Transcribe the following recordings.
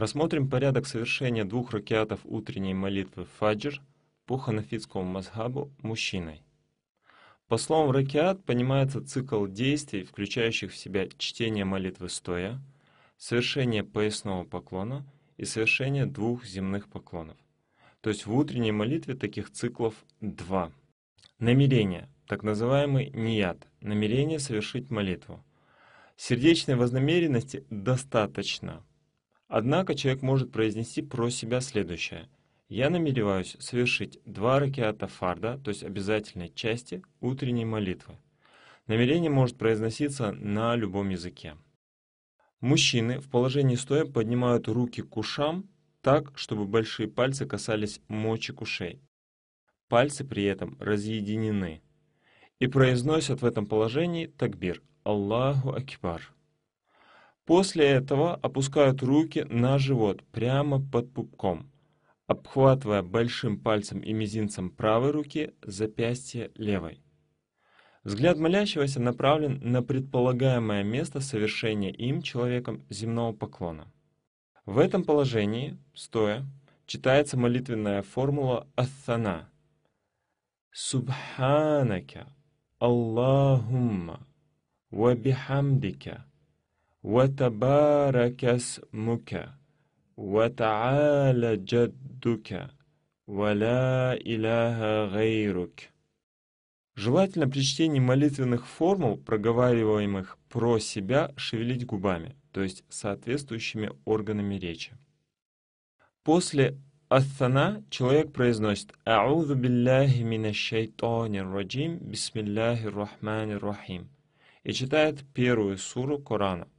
Рассмотрим порядок совершения двух ракеатов утренней молитвы Фаджр по ханафитскому мазхабу мужчиной. По словам ракеат понимается цикл действий, включающих в себя чтение молитвы стоя, совершение поясного поклона и совершение двух земных поклонов. То есть в утренней молитве таких циклов два. Намерение, так называемый ният, намерение совершить молитву. Сердечной вознамеренности достаточно – Однако человек может произнести про себя следующее. Я намереваюсь совершить два ракета фарда, то есть обязательной части утренней молитвы. Намерение может произноситься на любом языке. Мужчины в положении стоя поднимают руки к ушам так, чтобы большие пальцы касались мочек ушей. Пальцы при этом разъединены. И произносят в этом положении такбир «Аллаху Акбар». После этого опускают руки на живот прямо под пупком, обхватывая большим пальцем и мизинцем правой руки запястье левой. Взгляд молящегося направлен на предполагаемое место совершения им человеком земного поклона. В этом положении, стоя, читается молитвенная формула «Ассана» «Субханака Аллахумма Вабихамдика» وتبارك اسمك وتعالى جدك ولا إله غيرك Желательно при чтении молитвенных формул, проговариваемых про себя, шевелить губами, то есть соответствующими органами речи. После Ассана человек произносит «Аузу билляхи мина шайтанир раджим, бисмилляхи рахмани рахим» и читает первую суру Корана –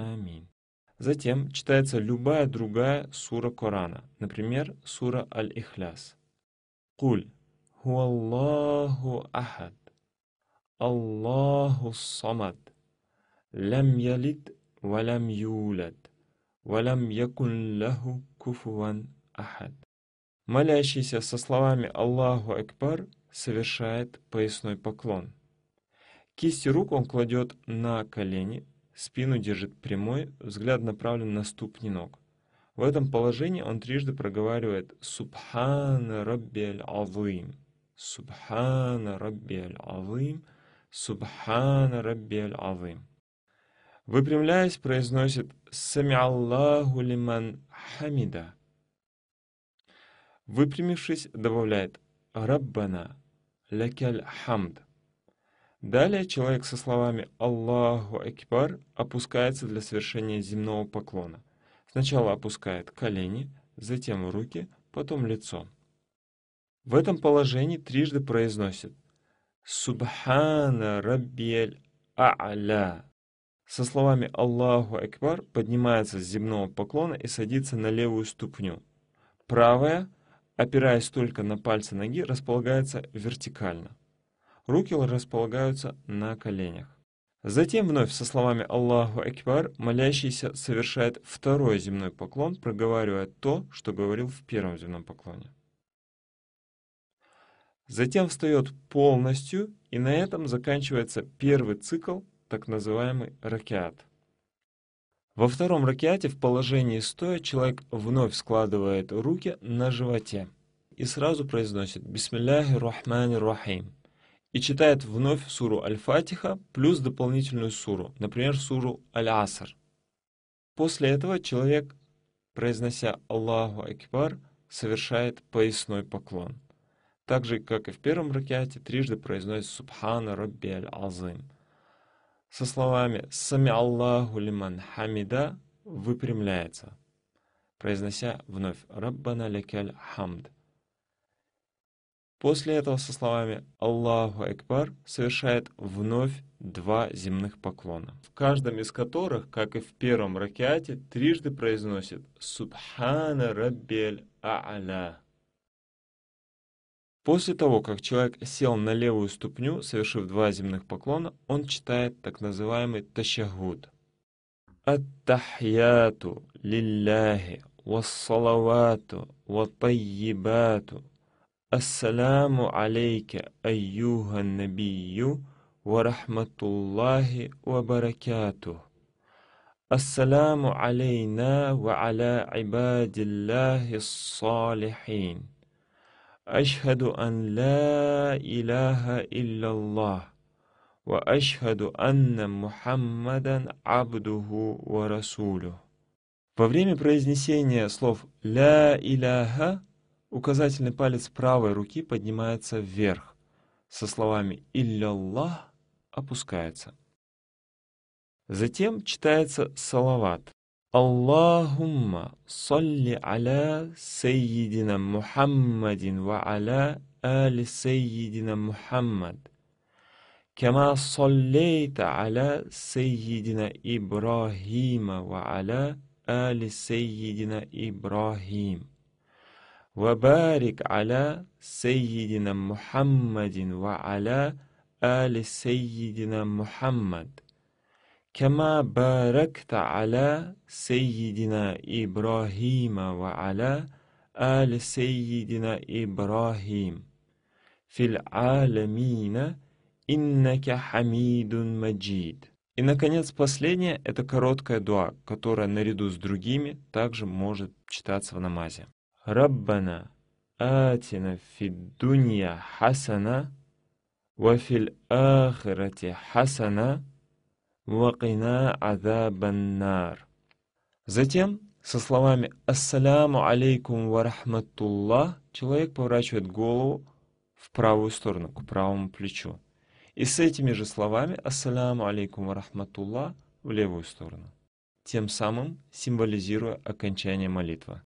Аминь. Затем читается любая другая сура Корана, например, сура Аль-Ихляс. Куль Аллаху Ахад Аллаху Самад Лям Ялид Валям Юлад Валям Якун Лаху Куфуан Ахад Молящийся со словами Аллаху Акбар совершает поясной поклон. Кисти рук он кладет на колени, Спину держит прямой, взгляд направлен на ступни ног. В этом положении он трижды проговаривает «Субхана Раббель Авым», «Субхана Раббель Авым», «Субхана Раббель Авым». Выпрямляясь, произносит «Сами Аллаху лиман хамида». Выпрямившись, добавляет «Раббана лякаль хамд». Далее человек со словами «Аллаху Акбар» опускается для совершения земного поклона. Сначала опускает колени, затем руки, потом лицо. В этом положении трижды произносит «Субхана Раббиэль А'ля». Со словами «Аллаху Акбар» поднимается с земного поклона и садится на левую ступню. Правая, опираясь только на пальцы ноги, располагается вертикально. Руки располагаются на коленях. Затем вновь со словами «Аллаху Акбар» молящийся совершает второй земной поклон, проговаривая то, что говорил в первом земном поклоне. Затем встает полностью, и на этом заканчивается первый цикл, так называемый ракеат. Во втором ракеате в положении стоя человек вновь складывает руки на животе и сразу произносит «Бисмилляхи рахмани рахим» и читает вновь суру Аль-Фатиха плюс дополнительную суру, например, суру Аль-Аср. После этого человек, произнося Аллаху Акбар, совершает поясной поклон. Так же, как и в первом ракете, трижды произносит Субхана Рабби Аль-Азим. Со словами «Сами Аллаху лиман хамида» выпрямляется, произнося вновь «Раббана лекаль хамд» После этого со словами «Аллаху Акбар» совершает вновь два земных поклона, в каждом из которых, как и в первом ракеате, трижды произносит «Субхана Раббель А'ля». После того, как человек сел на левую ступню, совершив два земных поклона, он читает так называемый тащагуд. «Ат-тахьяту лилляхи вассалавату ватайибату السلام عليك أيها النبي ورحمة الله وبركاته السلام علينا وعلى عباد الله الصالحين أشهد أن لا إله إلا الله وأشهد أن محمدا عبده ورسوله Во время произнесения слов «Ля Иляха» Указательный палец правой руки поднимается вверх, со словами «Илляллах» опускается. Затем читается салават. Аллахумма салли аля сейидина Мухаммадин ва аля али сейидина Мухаммад. كما صليت على سيدنا إبراهيم وعلى آل سيدنا إبراهيم وبارك على سيدنا محمد وعلى آل سيدنا محمد كما باركت على سيدنا إبراهيم وعلى آل سيدنا إبراهيم في العالمين إنك حميد مجيد И, наконец, последнее – это короткая дуа, которая наряду с другими также может читаться в намазе. ربنا آتنا في الدنيا حسنة وفي الآخرة حسنة وقنا عذاب النار Затем, со словами «Ассаляму алейкум ва рахматуллах», человек поворачивает голову в правую сторону, к правому плечу. И с этими же словами «Ассаляму алейкум ва рахматуллах» в левую сторону, тем самым символизируя окончание молитвы.